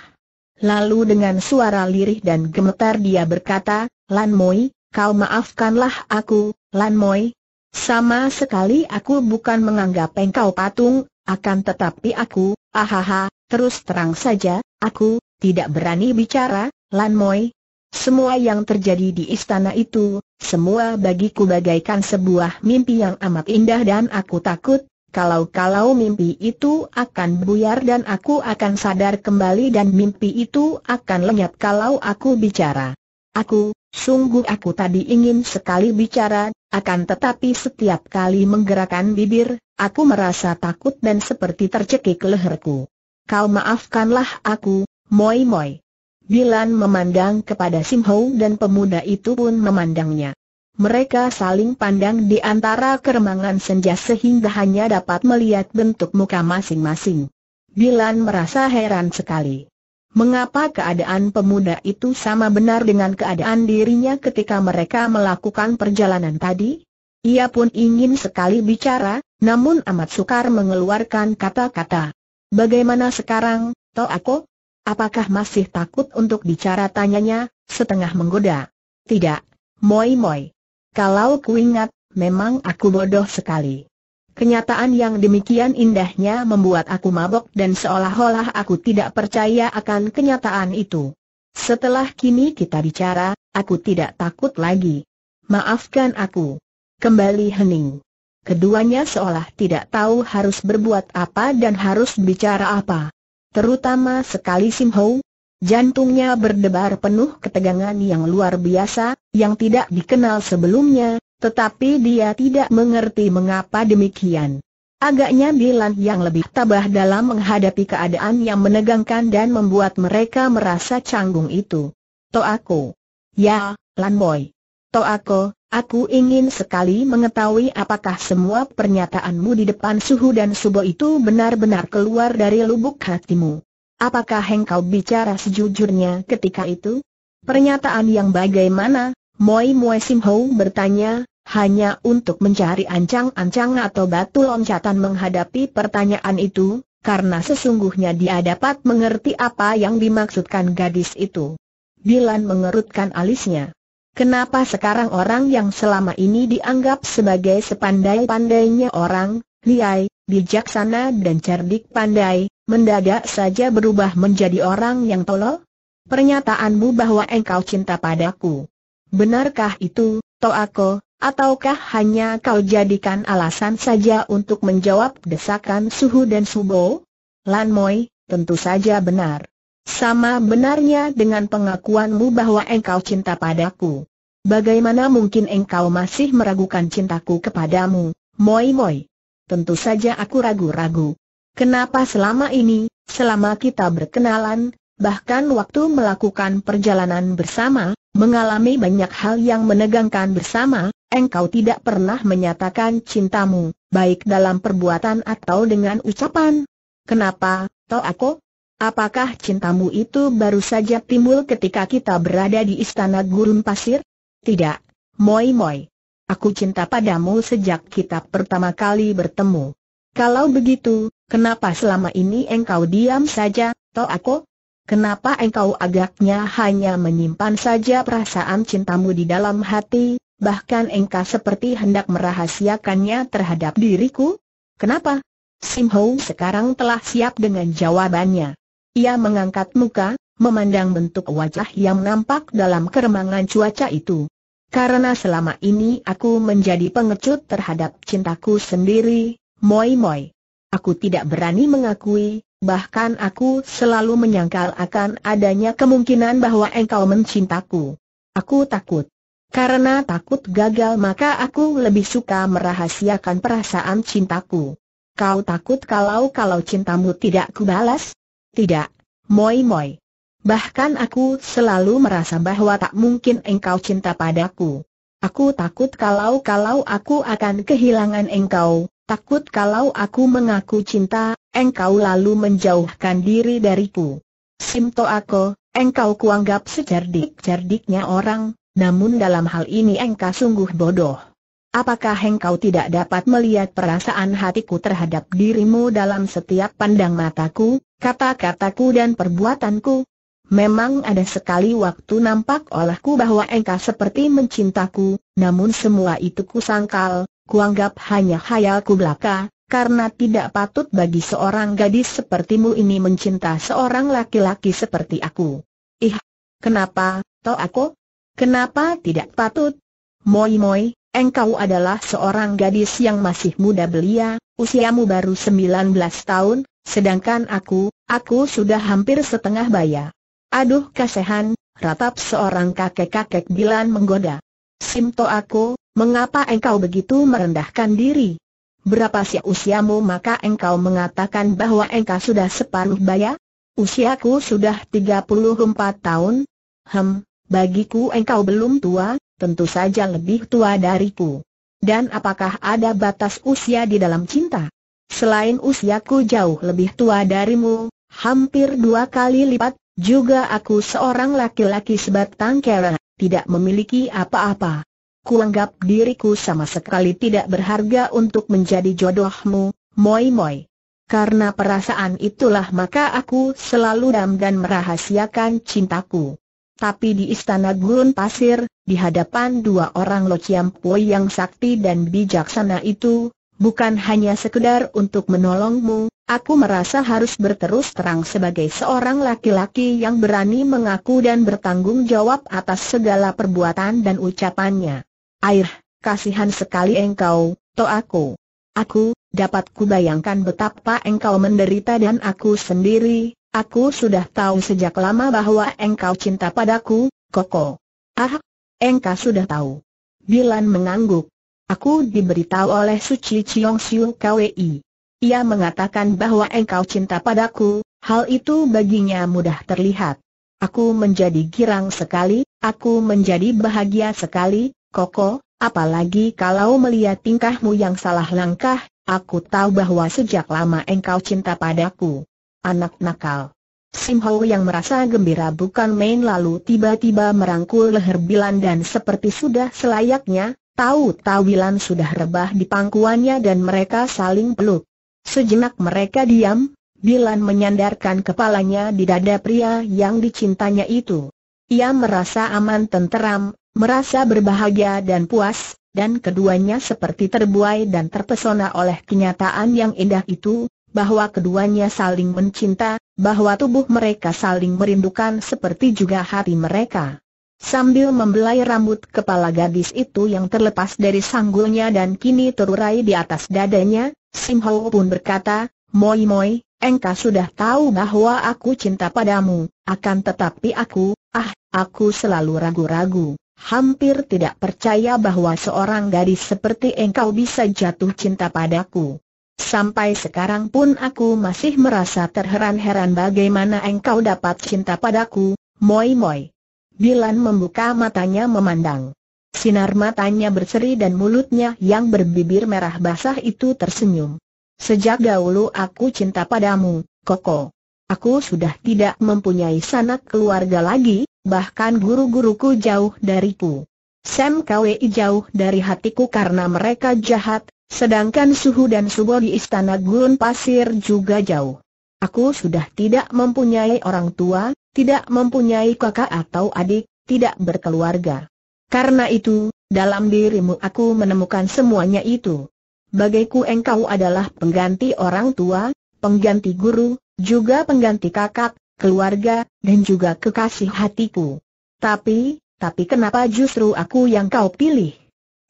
Lalu dengan suara lirih dan gemetar dia berkata, Lan Moi, kau maafkanlah aku, Lan Moi. Sama sekali aku bukan menganggap engkau patung, akan tetapi aku, ahaha, terus terang saja, aku, tidak berani bicara, Lan Moi. Semua yang terjadi di istana itu, semua bagiku bagaikan sebuah mimpi yang amat indah dan aku takut, kalau-kalau mimpi itu akan buyar dan aku akan sadar kembali dan mimpi itu akan lenyap kalau aku bicara. Aku, sungguh aku tadi ingin sekali bicara, akan tetapi setiap kali menggerakkan bibir, aku merasa takut dan seperti tercekik leherku. Kau maafkanlah aku, Moi Moi. Bilan memandang kepada Sim Ho dan pemuda itu pun memandangnya. Mereka saling pandang di antara keremangan senja sehingga hanya dapat melihat bentuk muka masing-masing. Bilan merasa heran sekali. Mengapa keadaan pemuda itu sama benar dengan keadaan dirinya ketika mereka melakukan perjalanan tadi? Ia pun ingin sekali bicara, namun amat sukar mengeluarkan kata-kata. Bagaimana sekarang, toh aku? Apakah masih takut untuk bicara tanyanya, setengah menggoda? Tidak, moi moi. Kalau ku ingat, memang aku bodoh sekali. Kenyataan yang demikian indahnya membuat aku mabok dan seolah-olah aku tidak percaya akan kenyataan itu. Setelah kini kita bicara, aku tidak takut lagi. Maafkan aku. Kembali hening. Keduanya seolah tidak tahu harus berbuat apa dan harus bicara apa. Terutama sekali Sim Ho. Jantungnya berdebar penuh ketegangan yang luar biasa, yang tidak dikenal sebelumnya, tetapi dia tidak mengerti mengapa demikian. Agaknya Bilan yang lebih tabah dalam menghadapi keadaan yang menegangkan dan membuat mereka merasa canggung itu. aku. Ya, Lanboy. Toako, aku ingin sekali mengetahui apakah semua pernyataanmu di depan suhu dan subo itu benar-benar keluar dari lubuk hatimu. Apakah engkau bicara sejujurnya ketika itu? Pernyataan yang bagaimana? Moi Moi Sim Ho bertanya, hanya untuk mencari ancang-ancang atau batu loncatan menghadapi pertanyaan itu, karena sesungguhnya dia dapat mengerti apa yang dimaksudkan gadis itu. Bilan mengerutkan alisnya. Kenapa sekarang orang yang selama ini dianggap sebagai sepandai-pandainya orang, liai, bijaksana dan cerdik pandai, mendadak saja berubah menjadi orang yang tolol? Pernyataanmu bahwa engkau cinta padaku Benarkah itu, Toako, ataukah hanya kau jadikan alasan saja untuk menjawab desakan Suhu dan Subo? Lan Moi, tentu saja benar. Sama benarnya dengan pengakuanmu bahwa engkau cinta padaku. Bagaimana mungkin engkau masih meragukan cintaku kepadamu, Moi Moi? Tentu saja aku ragu-ragu. Kenapa selama ini, selama kita berkenalan, bahkan waktu melakukan perjalanan bersama, mengalami banyak hal yang menegangkan bersama, engkau tidak pernah menyatakan cintamu, baik dalam perbuatan atau dengan ucapan. Kenapa, toh aku? Apakah cintamu itu baru saja timbul ketika kita berada di istana gurun pasir? Tidak, moi moi. Aku cinta padamu sejak kita pertama kali bertemu. Kalau begitu, kenapa selama ini engkau diam saja, toh aku? Kenapa engkau agaknya hanya menyimpan saja perasaan cintamu di dalam hati, bahkan engkau seperti hendak merahasiakannya terhadap diriku? Kenapa? Sim Ho sekarang telah siap dengan jawabannya. Ia mengangkat muka, memandang bentuk wajah yang nampak dalam keremangan cuaca itu. Karena selama ini aku menjadi pengecut terhadap cintaku sendiri, moi moi. Aku tidak berani mengakui Bahkan aku selalu menyangkal akan adanya kemungkinan bahwa engkau mencintaku. Aku takut. Karena takut gagal maka aku lebih suka merahasiakan perasaan cintaku. Kau takut kalau-kalau cintamu tidak kubalas? Tidak, moi-moi. Bahkan aku selalu merasa bahwa tak mungkin engkau cinta padaku. Aku takut kalau-kalau aku akan kehilangan engkau, Takut kalau aku mengaku cinta, engkau lalu menjauhkan diri dariku. Simto aku, engkau kuanggap secerdik-cerdiknya orang, namun dalam hal ini engkau sungguh bodoh. Apakah engkau tidak dapat melihat perasaan hatiku terhadap dirimu dalam setiap pandang mataku, kata-kataku dan perbuatanku? Memang ada sekali waktu nampak olehku bahwa engkau seperti mencintaku, namun semua itu kusangkal, kuanggap hanya hayalku belaka, karena tidak patut bagi seorang gadis sepertimu ini mencinta seorang laki-laki seperti aku. Ih, kenapa, toh aku? Kenapa tidak patut? Moi moi, engkau adalah seorang gadis yang masih muda belia, usiamu baru 19 tahun, sedangkan aku, aku sudah hampir setengah baya. Aduh kasihan, ratap seorang kakek-kakek Dilan menggoda. Simto aku, Mengapa engkau begitu merendahkan diri? Berapa sih usiamu maka engkau mengatakan bahwa engkau sudah separuh baya? Usiaku sudah 34 tahun. Hem, bagiku engkau belum tua, tentu saja lebih tua dariku. Dan apakah ada batas usia di dalam cinta? Selain usiaku jauh lebih tua darimu, hampir dua kali lipat, juga aku seorang laki-laki sebatang kera, tidak memiliki apa-apa kuanggap diriku sama sekali tidak berharga untuk menjadi jodohmu, moi-moi. Karena perasaan itulah maka aku selalu dam dan merahasiakan cintaku. Tapi di istana gurun pasir, di hadapan dua orang Lo Pui yang sakti dan bijaksana itu, bukan hanya sekedar untuk menolongmu, aku merasa harus berterus terang sebagai seorang laki-laki yang berani mengaku dan bertanggung jawab atas segala perbuatan dan ucapannya. Air, kasihan sekali engkau, to aku. Aku, dapat kubayangkan betapa engkau menderita dan aku sendiri, aku sudah tahu sejak lama bahwa engkau cinta padaku, Koko. Ah, engkau sudah tahu. Bilan mengangguk. Aku diberitahu oleh Suci Chiong Siu KWI. Ia mengatakan bahwa engkau cinta padaku, hal itu baginya mudah terlihat. Aku menjadi girang sekali, aku menjadi bahagia sekali, Koko, apalagi kalau melihat tingkahmu yang salah langkah, aku tahu bahwa sejak lama engkau cinta padaku. Anak nakal. Sim yang merasa gembira bukan main lalu tiba-tiba merangkul leher Bilan dan seperti sudah selayaknya, tahu-tahu Bilan sudah rebah di pangkuannya dan mereka saling peluk. Sejenak mereka diam, Bilan menyandarkan kepalanya di dada pria yang dicintanya itu. Ia merasa aman tenteram, merasa berbahagia dan puas, dan keduanya seperti terbuai dan terpesona oleh kenyataan yang indah itu, bahwa keduanya saling mencinta, bahwa tubuh mereka saling merindukan seperti juga hati mereka. Sambil membelai rambut kepala gadis itu yang terlepas dari sanggulnya dan kini terurai di atas dadanya, Sim Ho pun berkata, Moi Moi, engkau sudah tahu bahwa aku cinta padamu, akan tetapi aku, ah, aku selalu ragu-ragu. Hampir tidak percaya bahwa seorang gadis seperti engkau bisa jatuh cinta padaku. Sampai sekarang pun aku masih merasa terheran-heran bagaimana engkau dapat cinta padaku, Moi Moi. Bilan membuka matanya memandang. Sinar matanya berseri dan mulutnya yang berbibir merah basah itu tersenyum. Sejak dahulu aku cinta padamu, Koko. Aku sudah tidak mempunyai sanak keluarga lagi, bahkan guru-guruku jauh dariku. Sam Kwei jauh dari hatiku karena mereka jahat, sedangkan Suhu dan Subo di Istana Gurun Pasir juga jauh. Aku sudah tidak mempunyai orang tua, tidak mempunyai kakak atau adik, tidak berkeluarga. Karena itu, dalam dirimu aku menemukan semuanya itu. Bagiku engkau adalah pengganti orang tua, pengganti guru, juga pengganti kakak, keluarga, dan juga kekasih hatiku. Tapi, tapi kenapa justru aku yang kau pilih?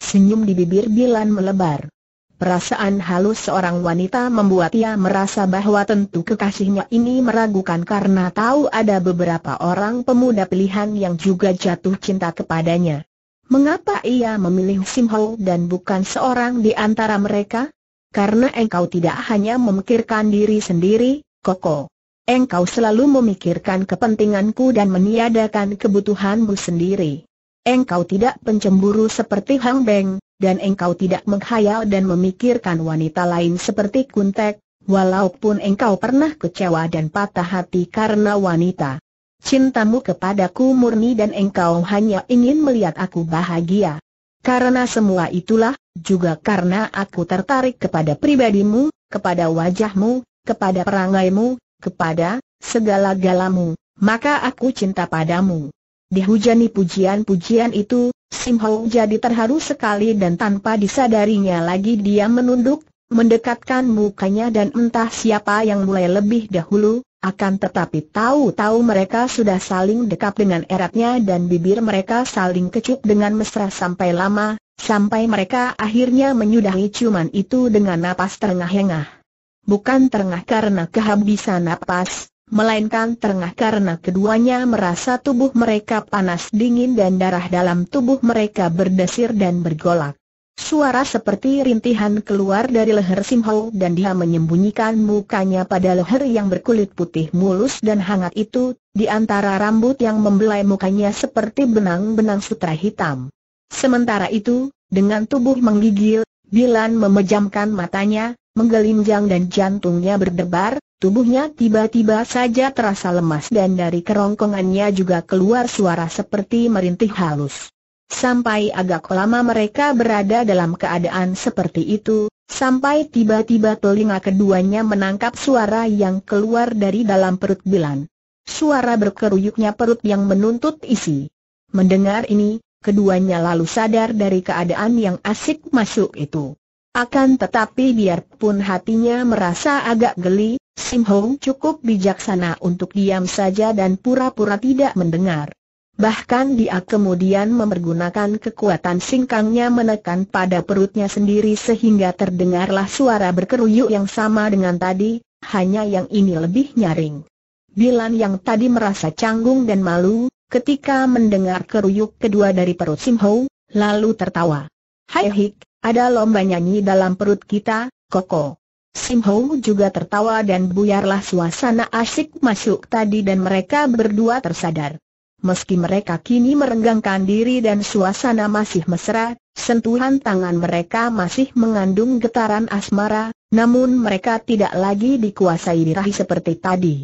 Senyum di bibir Bilan melebar. Perasaan halus seorang wanita membuat ia merasa bahwa tentu kekasihnya ini meragukan karena tahu ada beberapa orang pemuda pilihan yang juga jatuh cinta kepadanya. Mengapa ia memilih Sim dan bukan seorang di antara mereka? Karena engkau tidak hanya memikirkan diri sendiri, Koko. Engkau selalu memikirkan kepentinganku dan meniadakan kebutuhanmu sendiri. Engkau tidak pencemburu seperti Hang Beng, dan engkau tidak menghayal dan memikirkan wanita lain seperti Kuntek, walaupun engkau pernah kecewa dan patah hati karena wanita. Cintamu kepadaku murni dan engkau hanya ingin melihat aku bahagia. Karena semua itulah, juga karena aku tertarik kepada pribadimu, kepada wajahmu, kepada perangaimu, kepada segala-galamu, maka aku cinta padamu. Dihujani pujian-pujian itu, Sim Hau jadi terharu sekali dan tanpa disadarinya lagi dia menunduk, mendekatkan mukanya dan entah siapa yang mulai lebih dahulu, akan tetapi tahu-tahu mereka sudah saling dekap dengan eratnya dan bibir mereka saling kecup dengan mesra sampai lama, sampai mereka akhirnya menyudahi ciuman itu dengan napas terengah-engah bukan terengah karena kehabisan napas, melainkan terengah karena keduanya merasa tubuh mereka panas dingin dan darah dalam tubuh mereka berdesir dan bergolak. Suara seperti rintihan keluar dari leher Simho dan dia menyembunyikan mukanya pada leher yang berkulit putih mulus dan hangat itu, di antara rambut yang membelai mukanya seperti benang-benang sutra hitam. Sementara itu, dengan tubuh menggigil, Bilan memejamkan matanya, menggelinjang dan jantungnya berdebar, tubuhnya tiba-tiba saja terasa lemas dan dari kerongkongannya juga keluar suara seperti merintih halus. Sampai agak lama mereka berada dalam keadaan seperti itu, sampai tiba-tiba telinga keduanya menangkap suara yang keluar dari dalam perut Bilan. Suara berkeruyuknya perut yang menuntut isi. Mendengar ini, keduanya lalu sadar dari keadaan yang asik masuk itu. Akan tetapi biarpun hatinya merasa agak geli, Sim Hong cukup bijaksana untuk diam saja dan pura-pura tidak mendengar. Bahkan dia kemudian memergunakan kekuatan singkangnya menekan pada perutnya sendiri sehingga terdengarlah suara berkeruyuk yang sama dengan tadi, hanya yang ini lebih nyaring. Bilan yang tadi merasa canggung dan malu, ketika mendengar keruyuk kedua dari perut Sim Ho, lalu tertawa. Hai hik, ada lomba nyanyi dalam perut kita, koko. Sim Ho juga tertawa dan buyarlah suasana asik masuk tadi dan mereka berdua tersadar. Meski mereka kini merenggangkan diri dan suasana masih mesra, sentuhan tangan mereka masih mengandung getaran asmara, namun mereka tidak lagi dikuasai dirahi seperti tadi.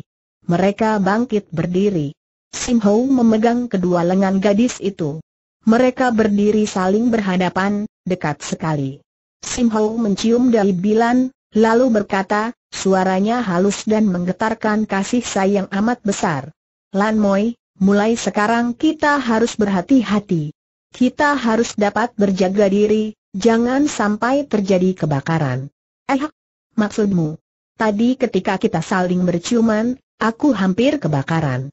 Mereka bangkit berdiri. Sim Ho memegang kedua lengan gadis itu. Mereka berdiri saling berhadapan, dekat sekali. Sim Ho mencium dari bilan, lalu berkata, suaranya halus dan menggetarkan kasih sayang amat besar. Lan Moi, mulai sekarang kita harus berhati-hati. Kita harus dapat berjaga diri, jangan sampai terjadi kebakaran. Eh, maksudmu? Tadi ketika kita saling berciuman, aku hampir kebakaran.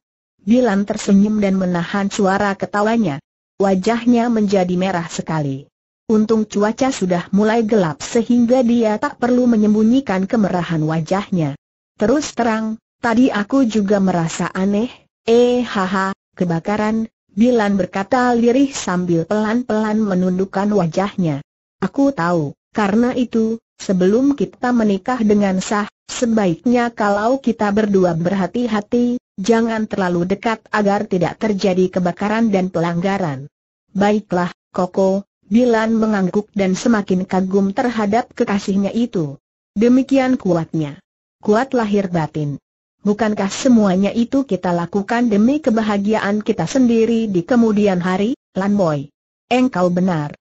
Dilan tersenyum dan menahan suara ketawanya. Wajahnya menjadi merah sekali. Untung cuaca sudah mulai gelap sehingga dia tak perlu menyembunyikan kemerahan wajahnya. Terus terang, tadi aku juga merasa aneh, eh haha, kebakaran, Dilan berkata lirih sambil pelan-pelan menundukkan wajahnya. Aku tahu, karena itu, Sebelum kita menikah dengan sah, sebaiknya kalau kita berdua berhati-hati, jangan terlalu dekat agar tidak terjadi kebakaran dan pelanggaran. Baiklah, Koko, Dilan mengangguk dan semakin kagum terhadap kekasihnya itu. Demikian kuatnya. Kuat lahir batin. Bukankah semuanya itu kita lakukan demi kebahagiaan kita sendiri di kemudian hari, Lan Boy? Engkau benar.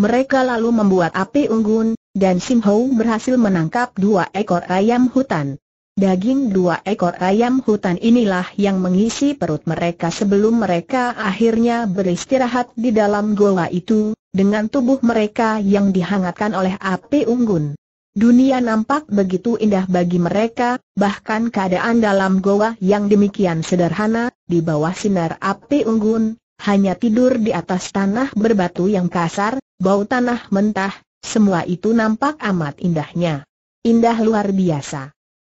Mereka lalu membuat api unggun, dan Sim Ho berhasil menangkap dua ekor ayam hutan. Daging dua ekor ayam hutan inilah yang mengisi perut mereka sebelum mereka akhirnya beristirahat di dalam goa itu, dengan tubuh mereka yang dihangatkan oleh api unggun. Dunia nampak begitu indah bagi mereka, bahkan keadaan dalam goa yang demikian sederhana, di bawah sinar api unggun, hanya tidur di atas tanah berbatu yang kasar, bau tanah mentah, semua itu nampak amat indahnya. Indah luar biasa.